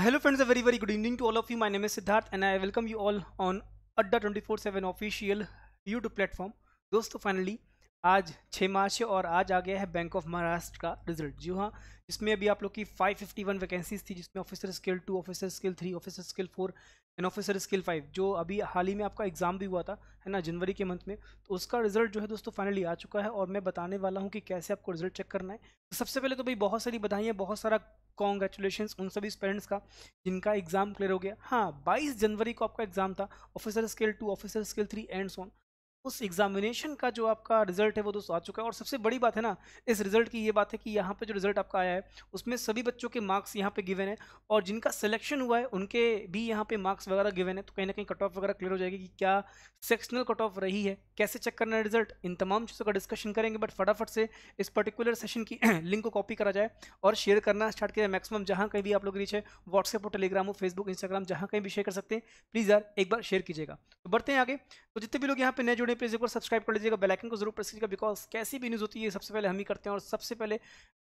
friends a very very good evening to all of you my name is Siddharth and I welcome you all on Adda twenty four seven official YouTube platform दोस्तों finally आज छः मार्च है और आज आ गया है bank of Maharashtra का result जी हाँ जिसमें अभी आप लोग की 551 वैकेंसीज थी जिसमें officer scale two officer scale three officer scale four and officer scale five जो अभी हाल ही में आपका एग्ज़ाम भी हुआ था है ना जनवरी के मंथ में तो उसका रिजल्ट जो है दोस्तों फाइनली आ चुका है और मैं बताने वाला हूँ कि कैसे आपको रिजल्ट चेक करना है तो सबसे पहले तो भाई बहुत सारी बधाई है बहुत सारा कॉन्ग्रेचुलेशन उन सभी स्टूडेंट्स का जिनका एग्ज़ाम क्लियर हो गया हाँ बाईस जनवरी को आपका एग्ज़ाम था officer scale two officer scale three and so on उस एग्जामिनेशन का जो आपका रिजल्ट है वो दोस्तों आ चुका है और सबसे बड़ी बात है ना इस रिजल्ट की ये बात है कि यहाँ पे जो रिजल्ट आपका आया है उसमें सभी बच्चों के मार्क्स यहाँ पे गिवन है और जिनका सिलेक्शन हुआ है उनके भी यहाँ पे मार्क्स वगैरह गिवन है तो कहीं ना कहीं कट ऑफ वगैरह क्लियर हो जाएगी कि क्या सेक्शनल कट ऑफ रही है कैसे चेक करना है रिजल्ट इन तमाम चीज़ों का डिस्कशन करेंगे बट फटाफट से इस पर्टिकुलर सेशन की लिंक को कॉपी करा जाए और शेयर करना स्टार्ट किया जाए मैक्सिमम जहाँ कहीं भी आप लोग रीच है व्हाट्सएप हो टेलीग्राम हो फेसबुक इंस्टाग्राम जहाँ कहीं भी शेयर कर सकते हैं प्लीज़ यार एक बार शेयर कीजिएगा तो बढ़ते हैं आगे तो जितने भी लोग यहाँ पे नए जुड़े वीडियो प्लीज़ एक बार सब्सक्राइब कर लीजिएगा बेलाइकन को जरूर प्रेस कीजिएगा बिकॉज कैसी भी न्यूज़ होती है सबसे पहले हम ही करते हैं और सबसे पहले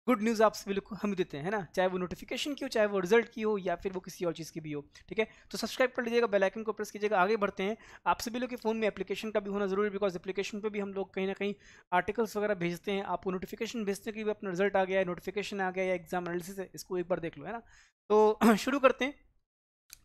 गुड न्यूज़ आप सभी लोग हम देते हैं ना चाहे वो नोटिफिकेशन की हो चाहे वो रिजल्ट की हो या फिर वो किसी और चीज़ की भी हो ठीक है तो सब्सक्राइब कर लीजिएगा बेलाइकन को प्रेस कीजिएगा आगे बढ़ते हैं आप सभी लोग के फ़ोन में एप्लीकेशन का भी होना जरूरी बिकॉज एप्लीकेशन पर भी हम लोग कहीं ना कहीं आर्टिकल्स वगैरह भेजते हैं आपको नोटिफिकेशन भेजते हैं कि भी अपना रिजल्ट आ गया है नोटिफिकेशन आ गया या एग्जाम एनालिसिस है इसको एक बार देख लो है ना तो शुरू करते हैं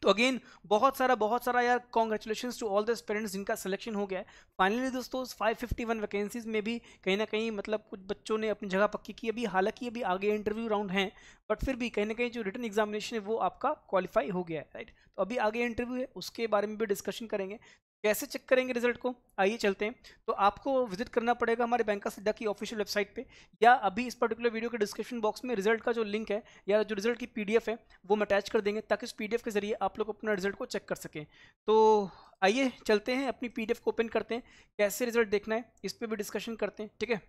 तो अगेन बहुत सारा बहुत सारा यार कॉन्ग्रेचुलेशन टू ऑल दस पेरेंट्स जिनका सिलेक्शन हो गया है फाइनली दोस्तों फाइव फिफ्टी वन वैकेंसीज में भी कहीं ना कहीं मतलब कुछ बच्चों ने अपनी जगह पक्की की अभी हालांकि अभी आगे इंटरव्यू राउंड हैं बट फिर भी कहीं ना कहीं जो रिटर्न एग्जामिनेशन है वो आपका क्वालिफाई हो गया है राइट तो अभी आगे इंटरव्यू है उसके बारे में भी डिस्कशन करेंगे कैसे चेक करेंगे रिजल्ट को आइए चलते हैं तो आपको विजिट करना पड़ेगा हमारे बैंक का सिद्धा की ऑफिशियल वेबसाइट पे या अभी इस पर्टिकुलर वीडियो के डिस्क्रिप्शन बॉक्स में रिजल्ट का जो लिंक है या जो रिजल्ट की पीडीएफ है वो हम अटैच कर देंगे ताकि उस पीडीएफ के जरिए आप लोग अपना रिजल्ट को चेक कर सकें तो आइए चलते हैं अपनी पी को ओपन करते हैं कैसे रिजल्ट देखना है इस पर भी डिस्कशन करते हैं ठीक है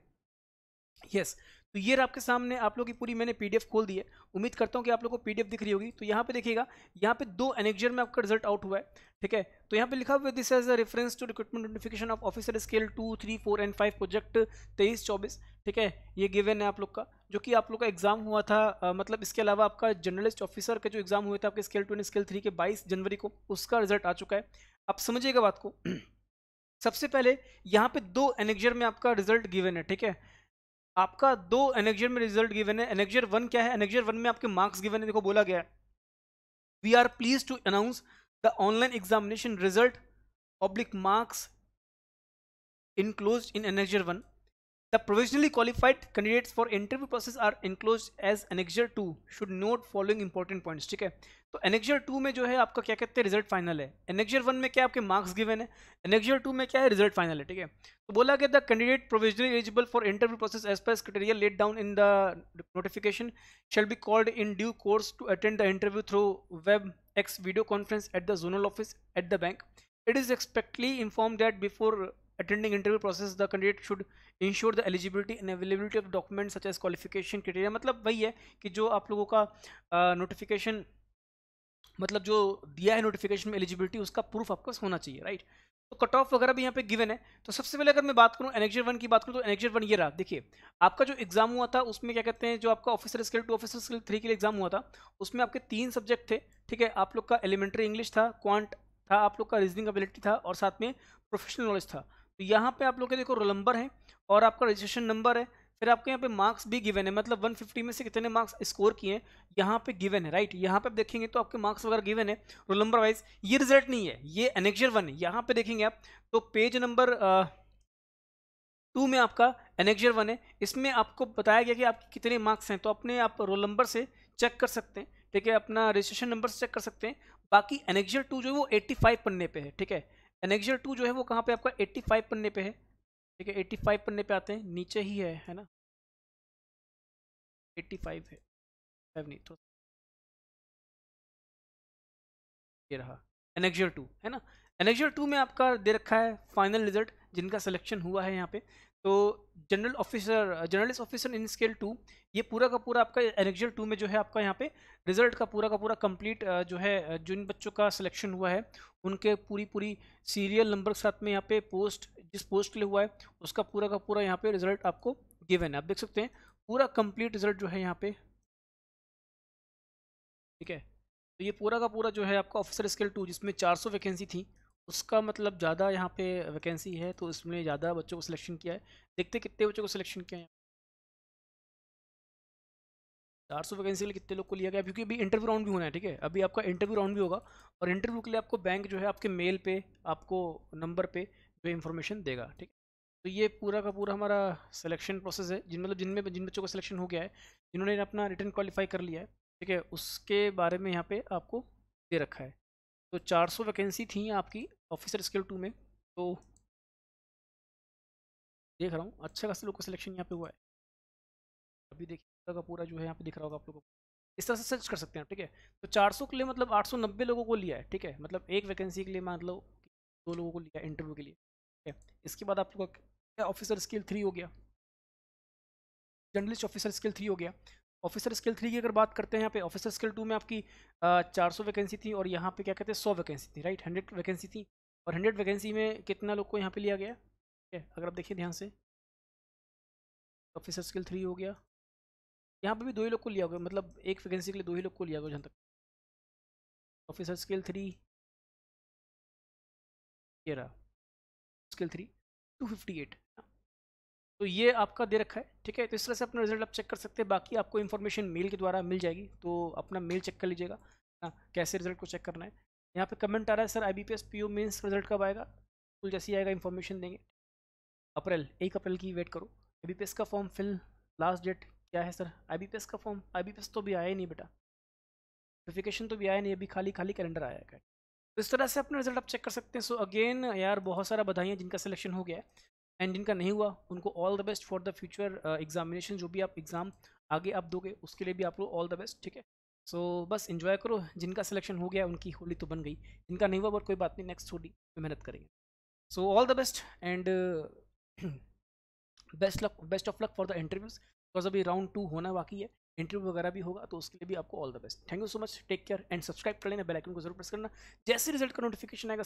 यस तो ये आपके सामने आप लोग की पूरी मैंने पीडीएफ खोल दी है उम्मीद करता हूँ कि आप लोग को पीडीएफ दिख रही होगी तो यहाँ पे देखिएगा यहाँ पे दो एनेक्जर में आपका रिजल्ट आउट हुआ है ठीक है तो यहाँ पे लिखा हुआ this as a reference to recruitment notification of officer scale two three four and five project तेईस चौबीस ठीक है ये गिवन है आप लोग का जो कि आप लोग का एग्जाम हुआ था आ, मतलब इसके अलावा आपका जर्नलिस्ट ऑफिसर का जो एग्जाम हुआ था आपके scale two and scale three के बाईस जनवरी को उसका रिजल्ट आ चुका है आप समझिएगा बात को सबसे पहले यहाँ पे दो एनेक्जर में आपका रिजल्ट गिवन है ठीक है आपका दो एनेक्जर में रिजल्ट गिवन है एनेक्जर वन क्या है एनेक्जर वन में आपके मार्क्स गिवन है देखो बोला गया है we are please to announce the online examination result public marks enclose in annexure one The provisionally qualified candidates for interview process are enclosed as annexure 2 should note following important points ठीक है तो annexure 2 में जो है आपका क्या कहते हैं रिजल्ट फाइनल है annexure 1 में क्या आपके मार्क्स गिवन है annexure 2 में क्या है रिजल्ट फाइनल है ठीक है तो बोला गया the candidate provisionally eligible for interview process as per criteria laid down in the notification shall be called in due course to attend the interview through Webex video conference at the zonal office at the bank it is expectedly informed that before attending interview process the candidate should ensure the eligibility and availability of documents such as qualification criteria मतलब वही है कि जो आप लोगों का notification uh, मतलब जो दिया है नोटिफिकेशन में एलिजिबिलिटी उसका प्रूफ आपके पास होना चाहिए राइट तो कट ऑफ वगैरह भी यहाँ पे गिवन है तो सबसे पहले अगर मैं बात करूँ एनेक्जर वन की बात करूँ तो एनेक्जर वन ये रहा देखिए आपका जो एग्जाम हुआ था उसमें क्या कहते हैं जो आपका officer scale two officer scale three के लिए एग्जाम हुआ था उसमें आपके तीन सब्जेक्ट थे ठीक है आप लोग का एलिमेंट्री इंग्लिश था क्वांट था आप लोग का रीजनिंग एबिलिटी था और साथ में प्रोफेशनल नॉलेज था तो यहाँ पे आप लोग के देखो रोल नंबर है और आपका रजिस्ट्रेशन नंबर है फिर आपके यहाँ पे मार्क्स भी गिवन है मतलब 150 में से कितने मार्क्स स्कोर किए हैं यहाँ पे गिवन है राइट यहाँ पे आप देखेंगे तो आपके मार्क्स वगैरह गिवन है रोल नंबर वाइज ये रिजल्ट नहीं है ये एनेक्जर वन है यहाँ पे देखेंगे आप तो पेज नंबर टू में आपका एनेक्जर वन है इसमें आपको बताया गया कि आपके कितने मार्क्स हैं तो अपने आप रोल नंबर से चेक कर सकते हैं ठीक है अपना रजिस्ट्रेशन नंबर से चेक कर सकते हैं बाकी एनेक्जर टू जो है वो एट्टी फाइव पन्ने पर है ठीक है एनेक्जर टू जो है वो कहाँ पे आपका 85 पन्ने पे है ठीक है 85 पन्ने पे आते हैं नीचे ही है है ना 85 है फाइव नहीं थोड़ा तो- ये रहा एनेक्जर टू है ना एनेक्जर टू में आपका दे रखा है फाइनल रिजल्ट जिनका सिलेक्शन हुआ है यहाँ पे तो general officer generalist officer in scale two ये पूरा का पूरा आपका एनेक्जल टू में जो है आपका यहाँ पे रिजल्ट का पूरा का पूरा कंप्लीट जो है जिन बच्चों का सिलेक्शन हुआ है उनके पूरी पूरी सीरियल नंबर के साथ में यहाँ पे पोस्ट जिस पोस्ट के लिए हुआ है उसका पूरा का पूरा यहाँ पे रिजल्ट आपको गिवन है आप देख सकते हैं पूरा कम्प्लीट रिजल्ट जो है यहाँ पे ठीक है तो ये पूरा का पूरा जो है आपका ऑफिसर स्केल टू जिसमें चार सौ वैकेंसी थी उसका मतलब ज़्यादा यहाँ पे वैकेंसी है तो उसमें ज़्यादा बच्चों को सिलेक्शन किया है देखते कितने बच्चों को सिलेक्शन किया है चार सौ वैकेंसी कितने लोग को लिया गया क्योंकि अभी इंटरव्यू राउंड भी होना है ठीक है अभी आपका इंटरव्यू राउंड भी होगा और इंटरव्यू के लिए आपको बैंक जो है आपके मेल पे आपको नंबर पे जो इन्फॉर्मेशन देगा ठीक है तो ये पूरा का पूरा हमारा सिलेक्शन प्रोसेस है जिन मतलब जिनमें जिन बच्चों का सिलेक्शन हो गया है जिन्होंने अपना रिटर्न क्वालिफाई कर लिया है ठीक है उसके बारे में यहाँ पे आपको दे रखा है तो 400 वैकेंसी थी आपकी ऑफिसर स्किल टू में तो देख रहा हूँ अच्छा खासा लोग का सिलेक्शन यहाँ पे हुआ है अभी देखिए का पूरा जो है यहाँ पे दिख रहा होगा आप लोगों को इस तरह से सर्च कर सकते हैं ठीक है तो 400 के लिए मतलब 890 लोगों को लिया है ठीक है मतलब एक वैकेंसी के लिए मान लो दो लोगों को लिया इंटरव्यू के लिए ठीक है इसके बाद आप लोग का ऑफिसर स्किल थ्री हो गया जर्नलिस्ट ऑफिसर स्किल थ्री हो गया ऑफिसर स्किल थ्री की अगर बात करते हैं यहाँ पे ऑफिसर स्किल टू में आपकी चार सौ वैकेंसी थी और यहाँ पे क्या कहते हैं सौ वैकेंसी थी राइट हंड्रेड वैकेंसी थी और हंड्रेड वैकेंसी में कितना लोग को यहाँ पे लिया गया ठीक है अगर आप देखिए ध्यान से ऑफिसर स्किल थ्री हो गया यहाँ पे भी दो ही लोग को लिया गया मतलब एक वैकेंसी के लिए दो ही लोग को लिया गया जहाँ तक ऑफिसर स्किल थ्री ये रहा scale three two fifty eight तो ये आपका दे रखा है ठीक है तो इस तरह से अपना रिजल्ट आप चेक कर सकते हैं बाकी आपको इन्फॉर्मेशन मेल के द्वारा मिल जाएगी तो अपना मेल चेक कर लीजिएगा ना कैसे रिजल्ट को चेक करना है यहाँ पे कमेंट आ रहा है sir I B P S P O result कब आएगा स्कूल जैसे ही आएगा इन्फॉर्मेशन देंगे अप्रैल एक अप्रैल की वेट करो आई बी पी एस का फॉर्म फिल लास्ट डेट क्या है sir I B P S का form I B P S तो भी आया ही नहीं बेटा नोटिफिकेशन तो भी आया नहीं अभी खाली खाली कैलेंडर आया है तो इस तरह से अपना रिजल्ट आप चेक कर सकते हैं सो so अगेन यार बहुत सारा बधाइयाँ जिनका सिलेक्शन हो गया है एंड जिनका नहीं हुआ उनको all the best for the future examination जो भी आप एग्ज़ाम आगे आप दोगे उसके लिए भी आप लोग ऑल द बेस्ट ठीक है सो so, बस इन्जॉय करो जिनका सिलेक्शन हो गया उनकी होली तो बन गई जिनका नहीं हुआ बट कोई बात नहीं नेक्स्ट होली में मेहनत करेंगे so all the best and best luck best of luck for the interviews because अभी राउंड टू होना बाकी है इंटरव्यू वगैरह भी होगा तो उसके लिए भी आपको all the best thank you so much take care and subscribe कर लेना बेल आइकन को जरूर प्रेस करना जैसे रिजल्ट का नोटिफिकेशन आएगा